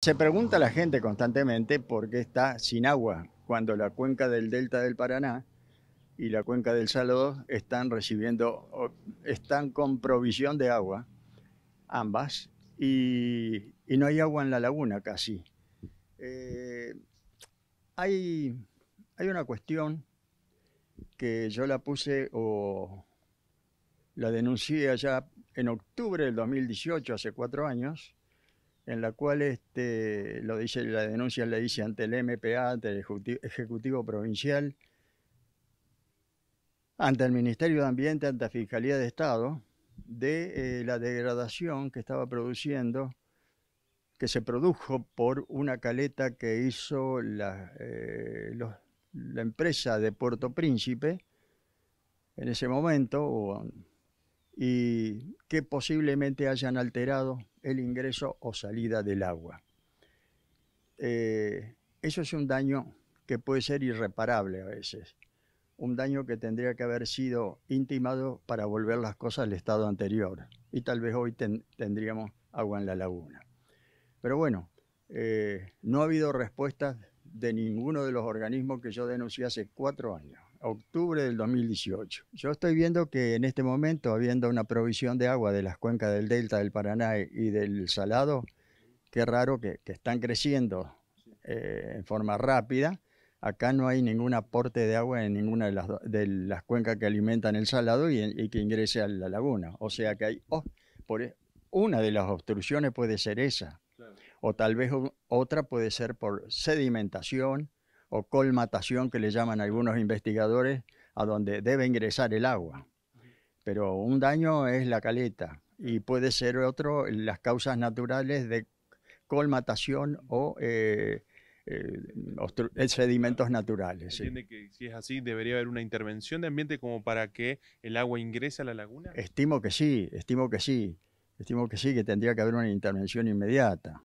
Se pregunta la gente constantemente por qué está sin agua cuando la cuenca del delta del Paraná y la cuenca del Salado están recibiendo, están con provisión de agua, ambas, y, no hay agua en la laguna casi. Eh, hay, hay una cuestión que yo la puse o la denuncié allá en octubre del 2018, hace cuatro años, en la cual este, lo dice, la denuncia la dice ante el MPA, ante el Ejecutivo, Provincial, ante el Ministerio de Ambiente, ante la Fiscalía de Estado, de eh, la degradación que estaba produciendo, que se produjo por una caleta que hizo la, eh, la empresa de Puerto Príncipe en ese momento, o y que posiblemente hayan alterado el ingreso o salida del agua. Eh, eso es un daño que puede ser irreparable a veces, un daño que tendría que haber sido intimado para volver las cosas al estado anterior y tal vez hoy tendríamos agua en la laguna. Pero bueno, eh, no ha habido respuestas de ninguno de los organismos que yo denuncié hace cuatro años, octubre del 2018. Yo estoy viendo que en este momento, habiendo una provisión de agua de las cuencas del Delta del Paraná y del Salado, qué raro que, están creciendo eh, en forma rápida. Acá no hay ningún aporte de agua en ninguna de las, de las cuencas que alimentan el salado y, y, que ingrese a la laguna. O sea que hay, oh, por, e, una de las obstrucciones puede ser esa o tal vez otra puede ser por sedimentación o colmatación que le llaman algunos investigadores, a donde debe ingresar el agua. Pero un daño es la caleta y puede ser otro las causas naturales de colmatación o eh, eh, eh, sedimentos ah, naturales. ¿Entiende que si es así debería haber una intervención de ambiente como para que el agua ingrese a la laguna? Estimo que sí, estimo que sí, estimo que sí, que tendría que haber una intervención inmediata.